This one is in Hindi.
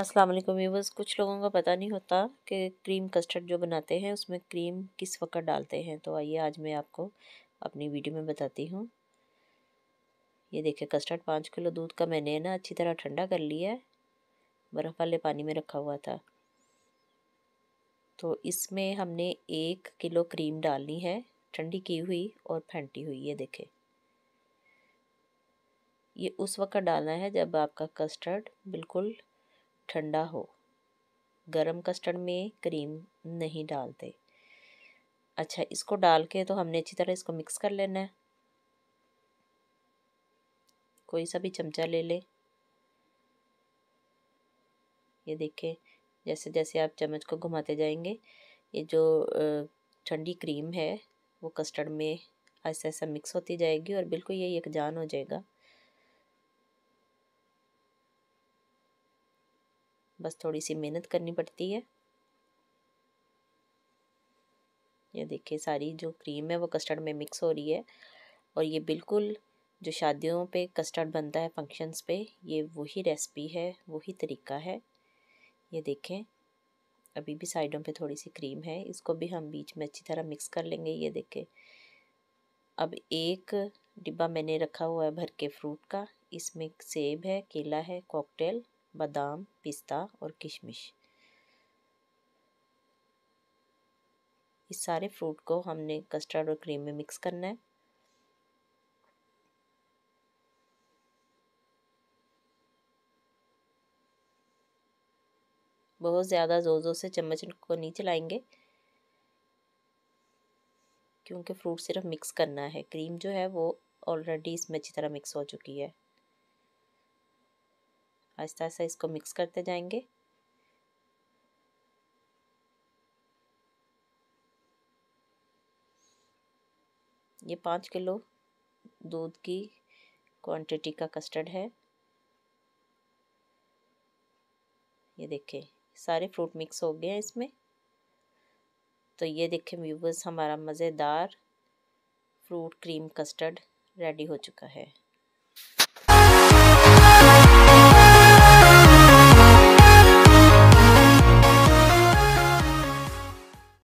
अस्सलाम वालेकुम व्यूवर्स कुछ लोगों का पता नहीं होता कि क्रीम कस्टर्ड जो बनाते हैं उसमें क्रीम किस वक्त डालते हैं तो आइए आज मैं आपको अपनी वीडियो में बताती हूँ ये देखिए कस्टर्ड पाँच किलो दूध का मैंने ना अच्छी तरह ठंडा कर लिया है बर्फ़ वाले पानी में रखा हुआ था तो इसमें हमने एक किलो क्रीम डालनी है ठंडी की हुई और फेंटी हुई ये देखे ये उस वक्त डालना है जब आपका कस्टर्ड बिल्कुल ठंडा हो गरम कस्टर्ड में क्रीम नहीं डालते अच्छा इसको डाल के तो हमने अच्छी तरह इसको मिक्स कर लेना है कोई सा भी चमचा ले ले ये देखें जैसे जैसे आप चम्मच को घुमाते जाएंगे ये जो ठंडी क्रीम है वो कस्टर्ड में ऐसा ऐसा मिक्स होती जाएगी और बिल्कुल ये जान हो जाएगा बस थोड़ी सी मेहनत करनी पड़ती है ये देखिए सारी जो क्रीम है वो कस्टर्ड में मिक्स हो रही है और ये बिल्कुल जो शादियों पे कस्टर्ड बनता है फंक्शंस पे ये वही रेसिपी है वही तरीका है ये देखें अभी भी साइडों पे थोड़ी सी क्रीम है इसको भी हम बीच में अच्छी तरह मिक्स कर लेंगे ये देखें अब एक डिब्बा मैंने रखा हुआ है भर के फ्रूट का इसमें सेब है केला है कॉकटेल बादाम पिस्ता और किशमिश इस सारे फ्रूट को हमने कस्टर्ड और क्रीम में मिक्स करना है बहुत ज़्यादा ज़ोर ज़ोर से चम्मच को नहीं चलाएंगे क्योंकि फ्रूट सिर्फ मिक्स करना है क्रीम जो है वो ऑलरेडी इसमें अच्छी तरह मिक्स हो चुकी है आहिस्ता आहिस्ता इसको मिक्स करते जाएंगे ये पाँच किलो दूध की क्वांटिटी का कस्टर्ड है ये देखें सारे फ्रूट मिक्स हो गए हैं इसमें तो ये देखें व्यूवर्स हमारा मज़ेदार फ्रूट क्रीम कस्टर्ड रेडी हो चुका है